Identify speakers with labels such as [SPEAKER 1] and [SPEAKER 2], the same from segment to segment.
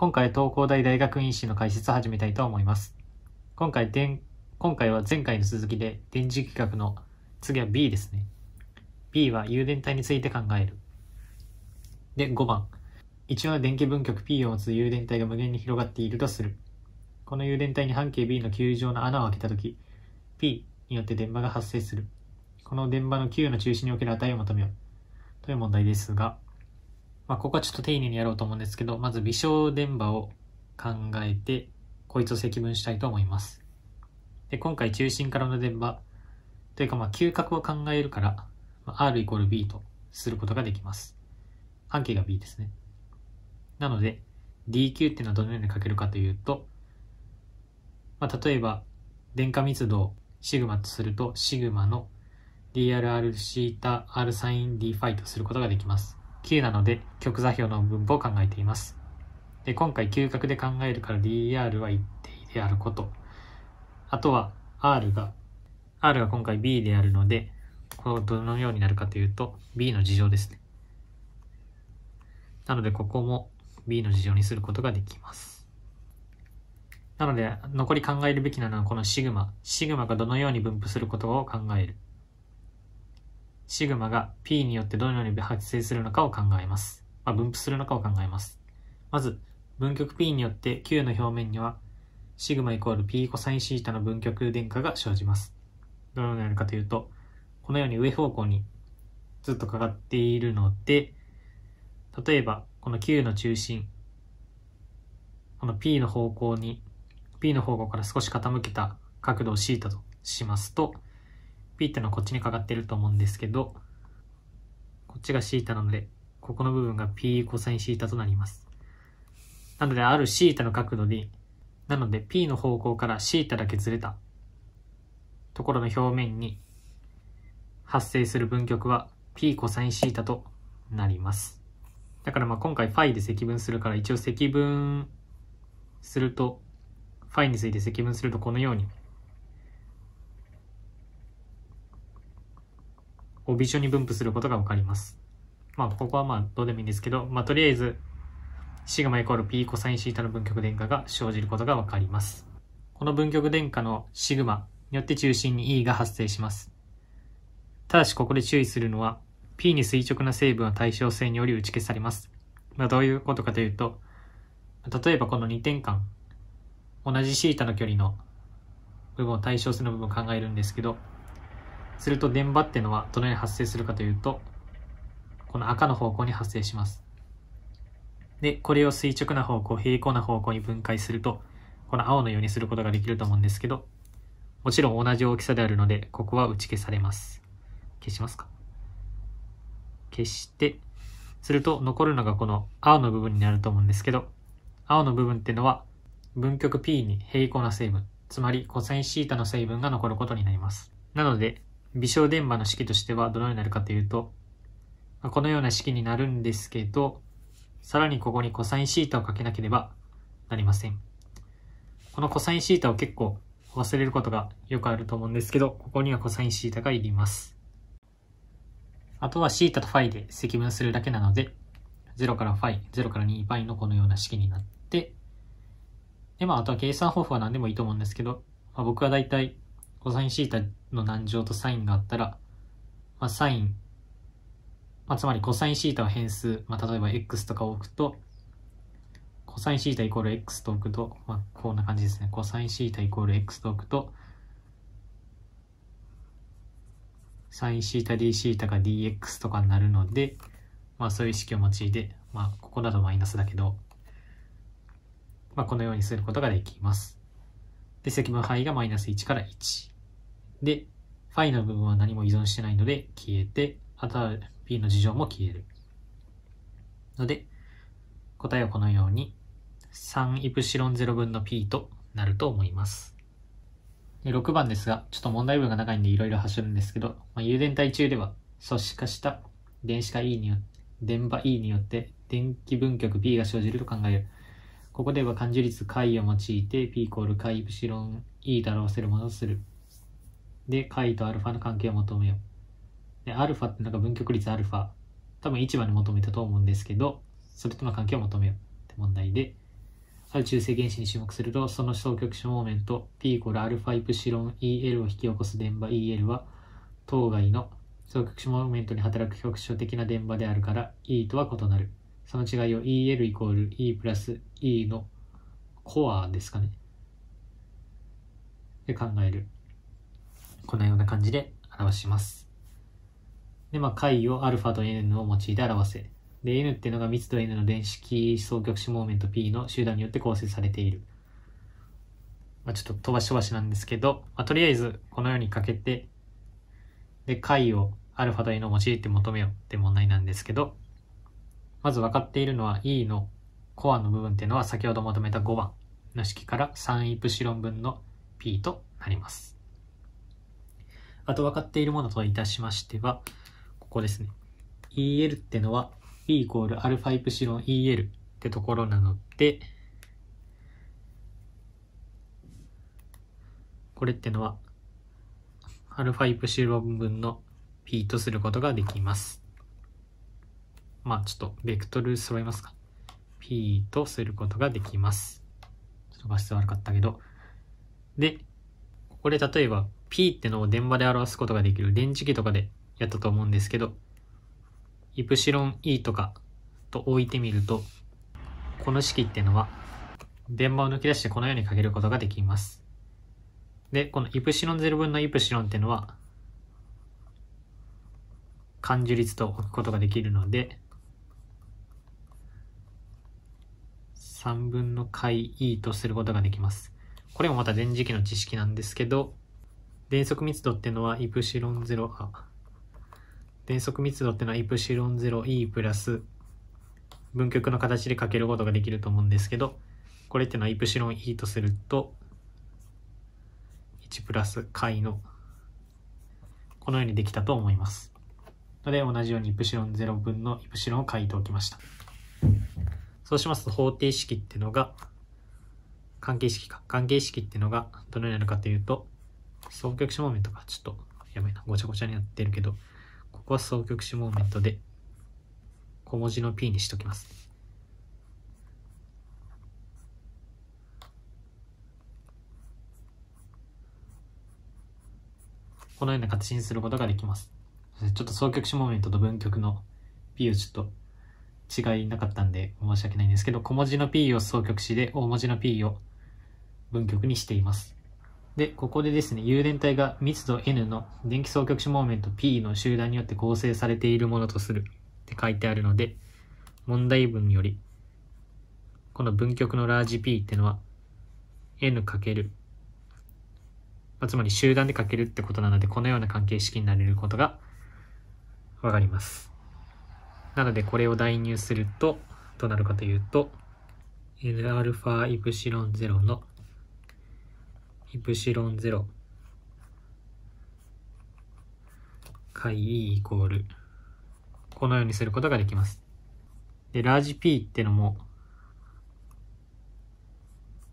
[SPEAKER 1] 今回東工大大学院士の解説を始めたいと思います。今回、今回は前回の続きで電磁気学の次は B ですね。B は誘電体について考える。で、5番。一応は電気分極 P を持つ誘電体が無限に広がっているとする。この誘電体に半径 B の球状の穴を開けたとき、P によって電波が発生する。この電波の Q の中心における値を求めよう。という問題ですが、まあ、ここはちょっと丁寧にやろうと思うんですけど、まず微小電波を考えて、こいつを積分したいと思います。で、今回中心からの電波、というかま嗅覚を考えるから、まあ、R イコール B とすることができます。半径が B ですね。なので、DQ っていうのはどのように書けるかというと、まあ、例えば、電荷密度をシグマとすると、シグマの DRR シータ R サイン D ファイとすることができます。9なので極座標の分布を考えています。で今回嗅覚で考えるから d r は一定であること。あとは R が、R が今回 B であるので、こうどのようになるかというと B の事情ですね。なのでここも B の事情にすることができます。なので残り考えるべきなのはこのシグマ。シグマがどのように分布することを考える。シグマが P によってどのように発生するのかを考えます。まあ、分布するのかを考えます。まず、分極 P によって Q の表面には、シグマイコール P コサインシータの分極電荷が生じます。どのようになるかというと、このように上方向にずっとかかっているので、例えば、この Q の中心、この P の方向に、P の方向から少し傾けた角度を θ としますと、P ってのはこっちにかかってると思うんですけど、こっちが θ なので、ここの部分が P コサイン θ となります。なので、ある θ の角度に、なので P の方向から θ だけずれたところの表面に発生する分極は P コサイン θ となります。だからまあ今回 φ で積分するから一応積分すると、φ について積分するとこのようにを微小に分布することがわかります。まあ、ここはまあ、どうでもいいんですけど、まあ、とりあえず、シグマイコール P コサインシータの分極電荷が生じることがわかります。この分極電荷のシグマによって中心に E が発生します。ただし、ここで注意するのは、P に垂直な成分は対称性により打ち消されます。まあ、どういうことかというと、例えばこの2点間、同じシータの距離の部分を対称性の部分を考えるんですけど、すると電波ってのはどのように発生するかというと、この赤の方向に発生します。で、これを垂直な方向、平行な方向に分解すると、この青のようにすることができると思うんですけど、もちろん同じ大きさであるので、ここは打ち消されます。消しますか。消して、すると残るのがこの青の部分になると思うんですけど、青の部分っていうのは、分極 P に平行な成分、つまり cosθ の成分が残ることになります。なので、微小電波の式としてはどのようになるかというと、まこのような式になるんですけど、さらにここにコサインシータをかけなければなりません。このコサインシータを結構忘れることがよくあると思うんですけど、ここにはコサインシータがいります。あとはシータとファイで積分するだけなので、0からファイ、0から2ファイのこのような式になって、で、まあ、あとは計算方法は何でもいいと思うんですけど、まあ、僕はだいたいコサインシータの難乗とサインがあったら、まあ、サイン、まあ、つまりコサインシータは変数、まあ、例えば x とかを置くと、コサインシータイコール x と置くと、まあ、こんな感じですね。コサインシータイコール x と置くと、サインシータ d シータが dx とかになるので、まあ、そういう式を用いて、まあ、ここだとマイナスだけど、まあ、このようにすることができます。で、積分範囲がマイナス1から1。で、ファイの部分は何も依存してないので消えて、あとは B の事情も消える。ので、答えはこのように、3イプシロン0分の P となると思います。6番ですが、ちょっと問題文が長いんでいろいろ走るんですけど、まあ、有電体中では組織化した電子化 E によって、電波 E によって電気分極 B が生じると考える。ここでは漢字率解を用いて P イコール解イプシロン E と表せるものをする。で、解とアルファの関係を求めよう。で、アルファってなんか分極率アルファ。多分1番に求めたと思うんですけど、それとの関係を求めようって問題で、ある中性原子に注目すると、その双極子モーメント P イコールアルファイプシロン EL を引き起こす電場 EL は、当該の双極子モーメントに働く局所的な電場であるから E とは異なる。その違いを EL イコール E プラス E のコアですかね。で考える。このような感じで表します。で、まあ、解を α と n を用いて表せ。で、n っていうのが密度 n の電子基双極子モーメント p の集団によって構成されている。まあ、ちょっと飛ばし飛ばしなんですけど、まあ、とりあえずこのようにかけて、で、解を α と n を用いて求めようって問題なんですけど、まず分かっているのは E のコアの部分っていうのは先ほどまとめた5番の式から3イプシロン分の P となります。あと分かっているものといたしましては、ここですね。EL ってのは E イコールアルファイプシロン EL ってところなので、これってのはアルファイプシロン分の P とすることができます。まあちょっとベクトル揃えますか。P とすることができます。ちょっと画質悪かったけど。で、ここで例えば P ってのを電場で表すことができる電磁気とかでやったと思うんですけど、イプシロン E とかと置いてみると、この式ってのは電場を抜き出してこのようにかけることができます。で、このイプシロン0分のイプシロンっていうのは、感受率と置くことができるので、3分の解 e とすることができます。これもまた電磁気の知識なんですけど、電速密度ってのはイプシロン0、あ、電速密度ってのはイプシロン 0e プラス分極の形でかけることができると思うんですけど、これってのはイプシロン e とすると、1プラス解の、このようにできたと思います。ので、同じようにイプシロン0分のイプシロンを書いておきました。そうしますと方程式っていうのが、関係式か。関係式っていうのがどのようになるかというと、双極子モーメントか。ちょっと、やばいな。ごちゃごちゃになってるけど、ここは双極子モーメントで、小文字の P にしときます。このような形にすることができます。ちょっと双極子モーメントと分極の P をちょっと違いなかったんで申し訳ないんですけど、小文字の p を双極子で、大文字の p を分極にしています。で、ここでですね、誘電体が密度 n の電気双極子モーメント p の集団によって構成されているものとするって書いてあるので、問題文より、この分極のラージ p ってのは n かける、まつまり集団でかけるってことなので、このような関係式になれることがわかります。なのでこれを代入するとどうなるかというと n α イプシロン0のイプシロン0解 E イコールこのようにすることができます。で、ラージ P ってのも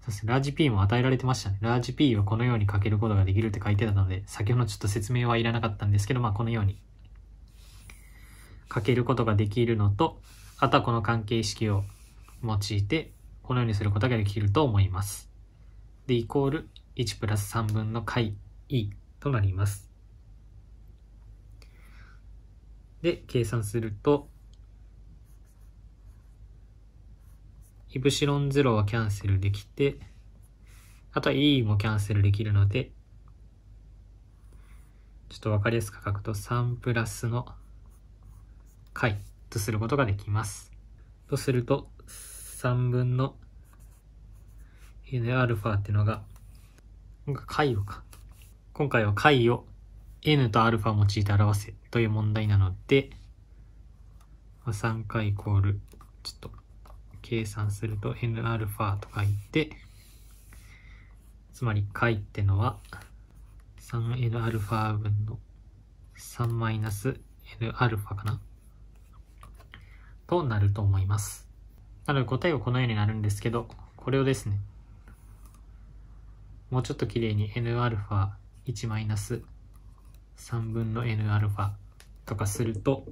[SPEAKER 1] そうですね。ラージ P も与えられてましたね。ラージ P をこのようにかけることができるって書いてたので、先ほどちょっと説明はいらなかったんですけど、まあこのようにかけることができるのと、あとはこの関係式を用いて、このようにすることができると思います。で、イコール1プラス3分の解 E となります。で、計算すると、イプシロン0はキャンセルできて、あとは E もキャンセルできるので、ちょっとわかりやすく書くと3プラスの解とすることができます。とすると、3分の nα っていうのが、解をか。今回は解を n と α を用いて表せという問題なので、3回イコール、ちょっと計算すると nα と書いて、つまり解ってのは 3nα 分の 3-nα かな。となると思います。なので答えはこのようになるんですけど、これをですね、もうちょっと綺麗に nα1-3 マイナス分の nα とかすると、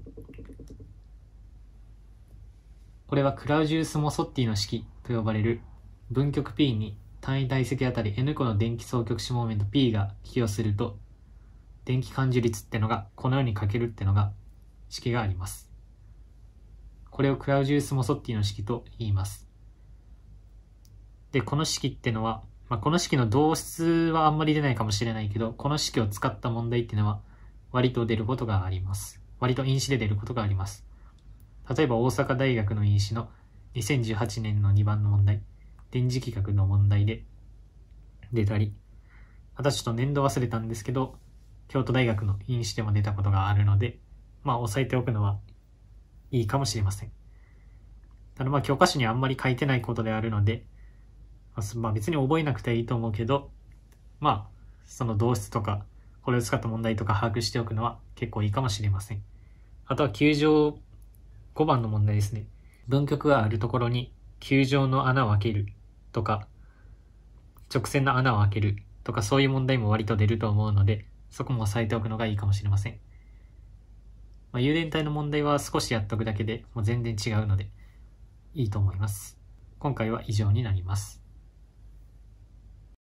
[SPEAKER 1] これはクラウジュース・モソッティの式と呼ばれる分極 P に単位体積あたり N 個の電気双極子モーメント P が寄与すると電気感受率ってのがこのように書けるってのが式があります。これをクラウジウス・モソッティの式と言います。で、この式ってのは、まあ、この式の同質はあんまり出ないかもしれないけど、この式を使った問題っていうのは、割と出ることがあります。割と因子で出ることがあります。例えば、大阪大学の因子の2018年の2番の問題、電磁気学の問題で出たり、あとちょっと年度忘れたんですけど、京都大学の因子でも出たことがあるので、まあ、押さえておくのはいいかもしれません。ただまあ教科書にあんまり書いてないことであるので、まあ別に覚えなくていいと思うけど、まあその動詞とか、これを使った問題とか把握しておくのは結構いいかもしれません。あとは球場5番の問題ですね。文局があるところに球場の穴を開けるとか、直線の穴を開けるとかそういう問題も割と出ると思うので、そこも押さえておくのがいいかもしれません。まあ、油電体の問題は少しやっとくだけでもう全然違うのでいいと思います。今回は以上になります。